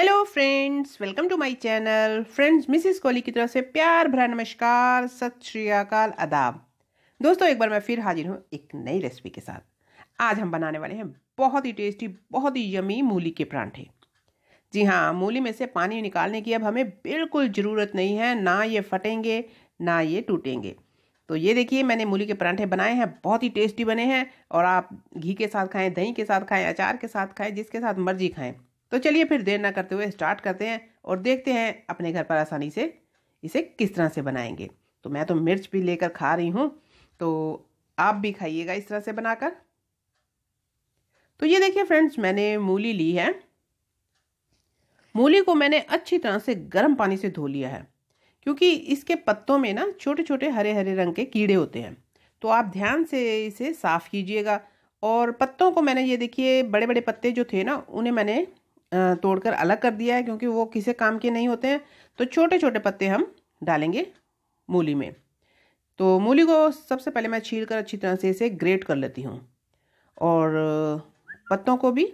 hello friends welcome to my channel friends Mrs Kohli की तरफ से प्यार भरा नमस्कार सत श्री अकाल अदाब दोस्तों एक बार मैं फिर हाजिर हूँ एक नई रेसिपी के साथ आज हम बनाने वाले हैं बहुत ही टेस्टी बहुत ही यमी मूली के परांठे जी हाँ मूली में से पानी निकालने की अब हमें बिल्कुल ज़रूरत नहीं है ना ये फटेंगे ना ये टूटेंगे तो ये देखिए मैंने मूली के परांठे बनाए हैं बहुत ही टेस्टी बने हैं और आप घी के साथ खाएं दही के साथ खाएं अचार के साथ खाएं जिसके साथ मर्जी खाएं तो चलिए फिर देर ना करते हुए स्टार्ट करते हैं और देखते हैं अपने घर पर आसानी से इसे किस तरह से बनाएंगे तो मैं तो मिर्च भी लेकर खा रही हूँ तो आप भी खाइएगा इस तरह से बनाकर तो ये देखिए फ्रेंड्स मैंने मूली ली है मूली को मैंने अच्छी तरह से गर्म पानी से धो लिया है क्योंकि इसके पत्तों में ना छोटे छोटे हरे हरे रंग के कीड़े होते हैं तो आप ध्यान से इसे साफ़ कीजिएगा और पत्तों को मैंने ये देखिए बड़े बड़े पत्ते जो थे ना उन्हें मैंने तोड़कर अलग कर दिया है क्योंकि वो किसी काम के नहीं होते हैं तो छोटे छोटे पत्ते हम डालेंगे मूली में तो मूली को सबसे पहले मैं छील कर अच्छी तरह से इसे ग्रेट कर लेती हूँ और पत्तों को भी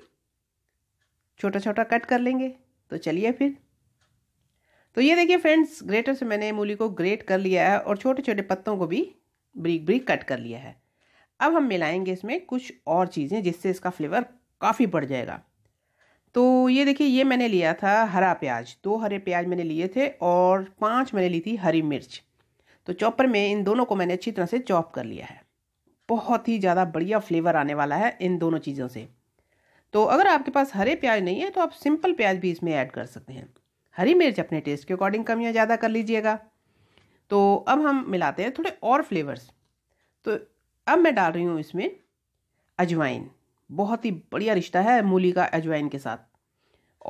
छोटा छोटा कट कर लेंगे तो चलिए फिर तो ये देखिए फ्रेंड्स ग्रेटर से मैंने मूली को ग्रेट कर लिया है और छोटे छोटे पत्तों को भी ब्रिक ब्रिक कट कर लिया है अब हम मिलाएंगे इसमें कुछ और चीज़ें जिससे इसका फ्लेवर काफ़ी बढ़ जाएगा तो ये देखिए ये मैंने लिया था हरा प्याज दो हरे प्याज मैंने लिए थे और पांच मैंने ली थी हरी मिर्च तो चॉपर में इन दोनों को मैंने अच्छी तरह से चॉप कर लिया है बहुत ही ज़्यादा बढ़िया फ्लेवर आने वाला है इन दोनों चीज़ों से तो अगर आपके पास हरे प्याज नहीं है तो आप सिंपल प्याज भी इसमें ऐड कर सकते हैं हरी मिर्च अपने टेस्ट के अकॉर्डिंग कम या ज़्यादा कर लीजिएगा तो अब हम मिलाते हैं थोड़े और फ्लेवर्स तो अब मैं डाल रही हूँ इसमें अजवाइन बहुत ही बढ़िया रिश्ता है मूली का अजवाइन के साथ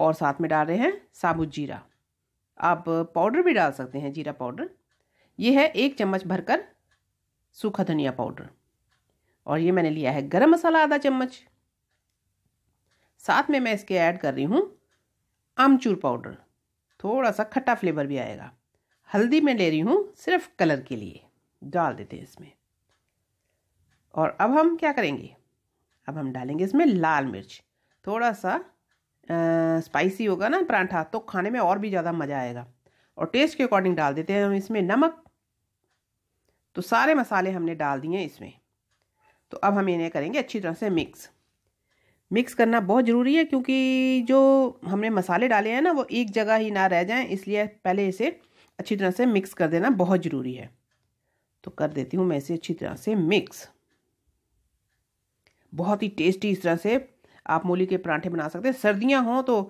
और साथ में डाल रहे हैं साबुत जीरा आप पाउडर भी डाल सकते हैं जीरा पाउडर ये है एक चम्मच भरकर सूखा धनिया पाउडर और ये मैंने लिया है गरम मसाला आधा चम्मच साथ में मैं इसके ऐड कर रही हूँ आमचूर पाउडर थोड़ा सा खट्टा फ्लेवर भी आएगा हल्दी मैं ले रही हूँ सिर्फ कलर के लिए डाल देते हैं इसमें और अब हम क्या करेंगे अब हम डालेंगे इसमें लाल मिर्च थोड़ा सा स्पाइसी होगा ना परांठा तो खाने में और भी ज़्यादा मज़ा आएगा और टेस्ट के अकॉर्डिंग डाल देते हैं हम इसमें नमक तो सारे मसाले हमने डाल दिए इसमें तो अब हम इन्हें करेंगे अच्छी तरह से मिक्स मिक्स करना बहुत ज़रूरी है क्योंकि जो हमने मसाले डाले हैं ना वो एक जगह ही ना रह जाएं इसलिए पहले इसे अच्छी तरह से मिक्स कर देना बहुत ज़रूरी है तो कर देती हूँ मैं इसे अच्छी तरह से मिक्स बहुत ही टेस्टी इस तरह से आप मूली के परांठे बना सकते हैं सर्दियाँ हों तो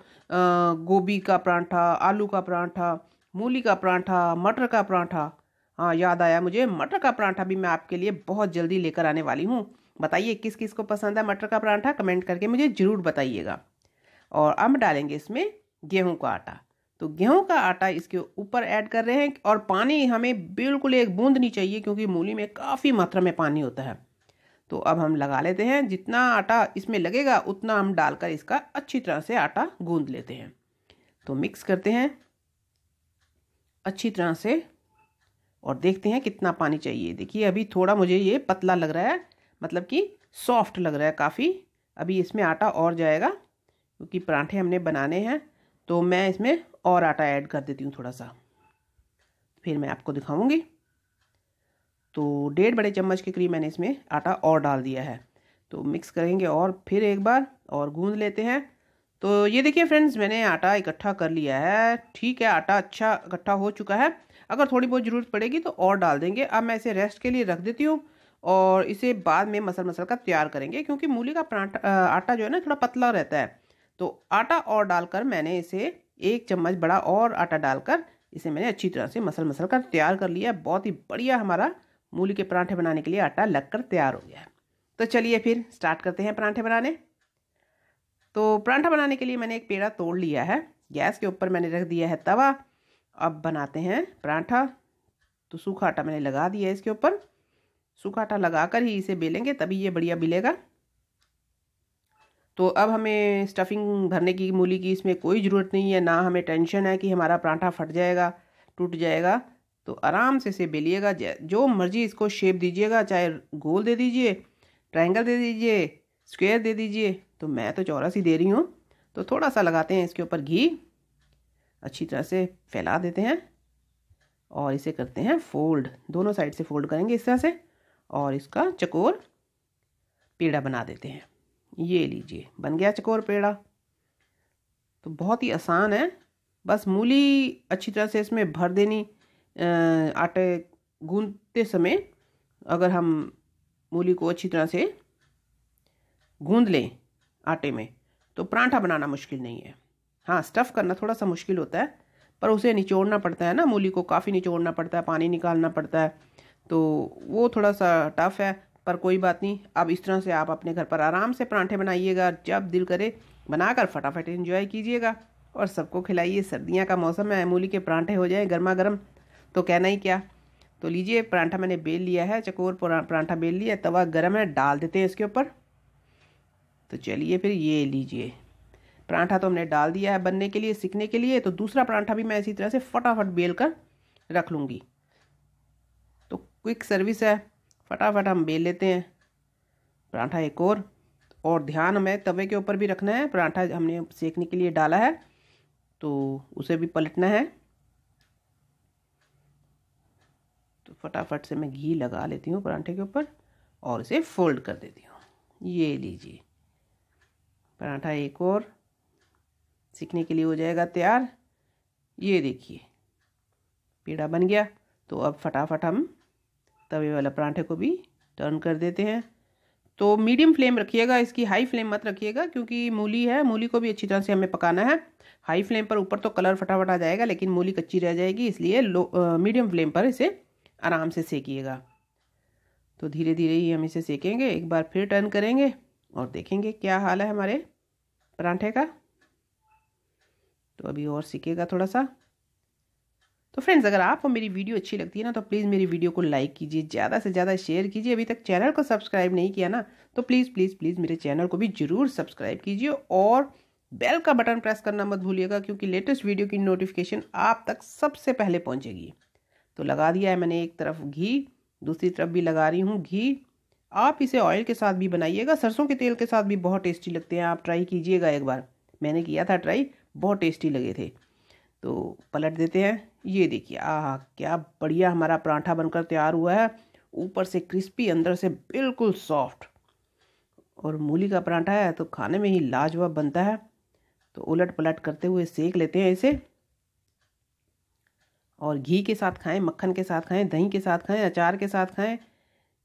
गोभी का परांठा आलू का परांठा मूली का परांठा मटर का परांठा हाँ याद आया मुझे मटर का परांठा भी मैं आपके लिए बहुत जल्दी लेकर आने वाली हूँ बताइए किस किस को पसंद है मटर का परांठा कमेंट करके मुझे ज़रूर बताइएगा और अब डालेंगे इसमें गेहूं का आटा तो गेहूं का आटा इसके ऊपर ऐड कर रहे हैं और पानी हमें बिल्कुल एक बूंद नहीं चाहिए क्योंकि मूली में काफ़ी मात्रा में पानी होता है तो अब हम लगा लेते हैं जितना आटा इसमें लगेगा उतना हम डालकर इसका अच्छी तरह से आटा गूंद लेते हैं तो मिक्स करते हैं अच्छी तरह से और देखते हैं कितना पानी चाहिए देखिए अभी थोड़ा मुझे ये पतला लग रहा है मतलब कि सॉफ्ट लग रहा है काफ़ी अभी इसमें आटा और जाएगा क्योंकि पराठे हमने बनाने हैं तो मैं इसमें और आटा ऐड कर देती हूँ थोड़ा सा फिर मैं आपको दिखाऊंगी तो डेढ़ बड़े चम्मच के करीब मैंने इसमें आटा और डाल दिया है तो मिक्स करेंगे और फिर एक बार और गूंद लेते हैं तो ये देखिए फ्रेंड्स मैंने आटा इकट्ठा कर लिया है ठीक है आटा अच्छा इकट्ठा हो चुका है अगर थोड़ी बहुत ज़रूरत पड़ेगी तो और डाल देंगे अब मैं इसे रेस्ट के लिए रख देती हूँ और इसे बाद में मसल मसल का तैयार करेंगे क्योंकि मूली का पराठा आटा जो है ना थोड़ा पतला रहता है तो आटा और डालकर मैंने इसे एक चम्मच बड़ा और आटा डालकर इसे मैंने अच्छी तरह से मसल मसल का तैयार कर लिया बहुत ही बढ़िया हमारा मूली के पराठे बनाने के लिए आटा लग कर तैयार हो गया है तो चलिए फिर स्टार्ट करते हैं पराठे बनाने तो पराठा बनाने के लिए मैंने एक पेड़ा तोड़ लिया है गैस के ऊपर मैंने रख दिया है तवा अब बनाते हैं पराठा तो सूखा आटा मैंने लगा दिया है इसके ऊपर सूखा आटा लगा कर ही इसे बेलेंगे तभी ये बढ़िया बिलेगा तो अब हमें स्टफिंग भरने की मूली की इसमें कोई ज़रूरत नहीं है ना हमें टेंशन है कि हमारा पराठा फट जाएगा टूट जाएगा तो आराम से इसे बेलिएगा जो मर्जी इसको शेप दीजिएगा चाहे गोल दे दीजिए ट्रायंगल दे दीजिए स्क्वायर दे दीजिए तो मैं तो चौरस ही दे रही हूँ तो थोड़ा सा लगाते हैं इसके ऊपर घी अच्छी तरह से फैला देते हैं और इसे करते हैं फोल्ड दोनों साइड से फोल्ड करेंगे इस तरह से और इसका चकोर पेड़ा बना देते हैं ये लीजिए बन गया चकोर पेड़ा तो बहुत ही आसान है बस मूली अच्छी तरह से इसमें भर देनी आटे गूंदते समय अगर हम मूली को अच्छी तरह से गूंद लें आटे में तो परांठा बनाना मुश्किल नहीं है हाँ स्टफ़ करना थोड़ा सा मुश्किल होता है पर उसे निचोड़ना पड़ता है ना मूली को काफ़ी निचोड़ना पड़ता है पानी निकालना पड़ता है तो वो थोड़ा सा टफ है पर कोई बात नहीं अब इस तरह से आप अपने घर पर आराम से परांठे बनाइएगा जब दिल करे बनाकर फटाफट इन्जॉय कीजिएगा और सबको खिलाइए सर्दियाँ का मौसम है मूली के परांठे हो जाए गर्मा गर्म तो कहना ही क्या तो लीजिए परांठा मैंने बेल लिया है चकोर परांठा बेल लिया तवा गर्म है डाल देते हैं इसके ऊपर तो चलिए फिर ये लीजिए परांठा तो हमने डाल दिया है बनने के लिए सीखने के लिए तो दूसरा परांठा भी मैं इसी तरह से फटाफट बेल कर रख लूँगी तो क्विक सर्विस है फटाफट हम बेल लेते हैं परांठा एक और और ध्यान हमें तवे के ऊपर भी रखना है परांठा हमने सेकने के लिए डाला है तो उसे भी पलटना है फटाफट से मैं घी लगा लेती हूँ परांठे के ऊपर और इसे फोल्ड कर देती हूँ ये लीजिए पराठा एक और सीखने के लिए हो जाएगा तैयार ये देखिए पेड़ा बन गया तो अब फटाफट हम तवे वाला पराठे को भी टर्न कर देते हैं तो मीडियम फ्लेम रखिएगा इसकी हाई फ्लेम मत रखिएगा क्योंकि मूली है मूली को भी अच्छी तरह से हमें पकाना है हाई फ्लेम पर ऊपर तो कलर फटाफट आ जाएगा लेकिन मूली कच्ची रह जाएगी इसलिए लो मीडियम फ्लेम पर इसे आराम से सेकिएगा तो धीरे धीरे ही हम इसे सेकेंगे एक बार फिर टर्न करेंगे और देखेंगे क्या हाल है हमारे परांठे का तो अभी और सीखेगा थोड़ा सा तो फ्रेंड्स अगर आपको मेरी वीडियो अच्छी लगती है ना तो प्लीज़ मेरी वीडियो को लाइक कीजिए ज़्यादा से ज़्यादा शेयर कीजिए अभी तक चैनल को सब्सक्राइब नहीं किया ना तो प्लीज़ प्लीज़ प्लीज़ मेरे चैनल को भी ज़रूर सब्सक्राइब कीजिए और बेल का बटन प्रेस करना मत भूलिएगा क्योंकि लेटेस्ट वीडियो की नोटिफिकेशन आप तक सबसे पहले पहुँचेगी तो लगा दिया है मैंने एक तरफ घी दूसरी तरफ भी लगा रही हूँ घी आप इसे ऑयल के साथ भी बनाइएगा सरसों के तेल के साथ भी बहुत टेस्टी लगते हैं आप ट्राई कीजिएगा एक बार मैंने किया था ट्राई बहुत टेस्टी लगे थे तो पलट देते हैं ये देखिए आह क्या बढ़िया हमारा पराठा बनकर तैयार हुआ है ऊपर से क्रिस्पी अंदर से बिल्कुल सॉफ्ट और मूली का पराठा है तो खाने में ही लाजवाब बनता है तो उलट पलट करते हुए सेक लेते हैं इसे और घी के साथ खाएं मक्खन के साथ खाएं दही के साथ खाएं अचार के साथ खाएं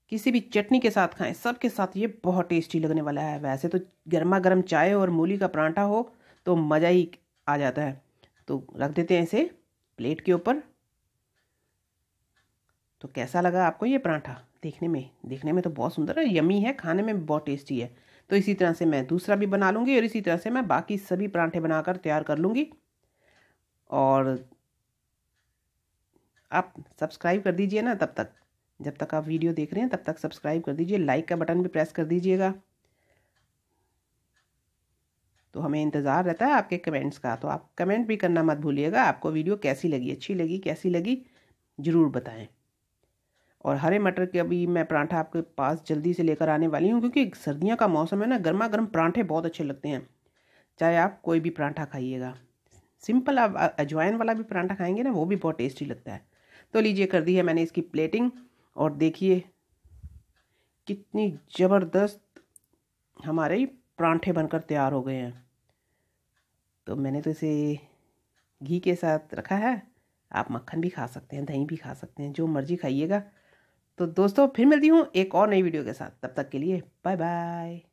किसी भी चटनी के साथ खाएं सब के साथ ये बहुत टेस्टी लगने वाला है वैसे तो गर्मा गर्म चाय और मूली का परांठा हो तो मज़ा ही आ जाता है तो रख देते हैं इसे प्लेट के ऊपर तो कैसा लगा आपको ये पराठा देखने में देखने में तो बहुत सुंदर है यमी है खाने में बहुत टेस्टी है तो इसी तरह से मैं दूसरा भी बना लूँगी और इसी तरह से मैं बाकी सभी पराठे बनाकर तैयार कर लूँगी और आप सब्सक्राइब कर दीजिए ना तब तक जब तक आप वीडियो देख रहे हैं तब तक सब्सक्राइब कर दीजिए लाइक का बटन भी प्रेस कर दीजिएगा तो हमें इंतज़ार रहता है आपके कमेंट्स का तो आप कमेंट भी करना मत भूलिएगा आपको वीडियो कैसी लगी अच्छी लगी कैसी लगी ज़रूर बताएं और हरे मटर के अभी मैं परांठा आपके पास जल्दी से लेकर आने वाली हूँ क्योंकि सर्दियों का मौसम है ना गर्मा गर्म परांठे बहुत अच्छे लगते हैं चाहे आप कोई भी परांठा खाइएगा सिंपल आप अजवाइन वाला भी परांठा खाएंगे ना वो भी बहुत टेस्टी लगता है तो लीजिए कर दी है मैंने इसकी प्लेटिंग और देखिए कितनी ज़बरदस्त हमारे परांठे बनकर तैयार हो गए हैं तो मैंने तो इसे घी के साथ रखा है आप मक्खन भी खा सकते हैं दही भी खा सकते हैं जो मर्जी खाइएगा तो दोस्तों फिर मिलती हूँ एक और नई वीडियो के साथ तब तक के लिए बाय बाय